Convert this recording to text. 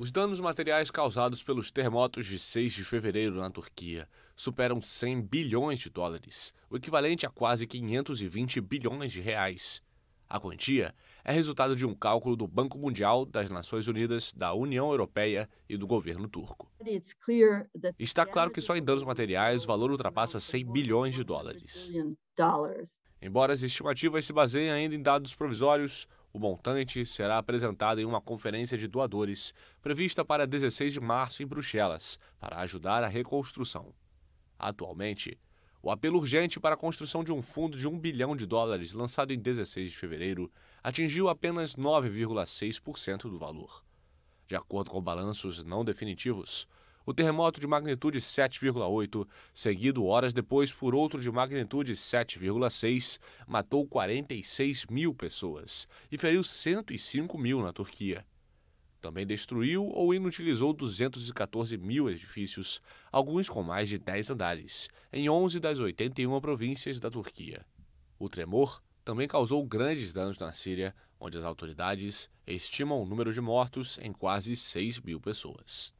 Os danos materiais causados pelos terremotos de 6 de fevereiro na Turquia superam 100 bilhões de dólares, o equivalente a quase 520 bilhões de reais. A quantia é resultado de um cálculo do Banco Mundial, das Nações Unidas, da União Europeia e do governo turco. Está claro que só em danos materiais o valor ultrapassa 100 bilhões de dólares. Embora as estimativas se baseiem ainda em dados provisórios, o montante será apresentado em uma conferência de doadores, prevista para 16 de março em Bruxelas, para ajudar a reconstrução. Atualmente, o apelo urgente para a construção de um fundo de 1 bilhão de dólares, lançado em 16 de fevereiro, atingiu apenas 9,6% do valor. De acordo com balanços não definitivos, o terremoto de magnitude 7,8, seguido horas depois por outro de magnitude 7,6, matou 46 mil pessoas e feriu 105 mil na Turquia. Também destruiu ou inutilizou 214 mil edifícios, alguns com mais de 10 andares, em 11 das 81 províncias da Turquia. O tremor também causou grandes danos na Síria, onde as autoridades estimam o número de mortos em quase 6 mil pessoas.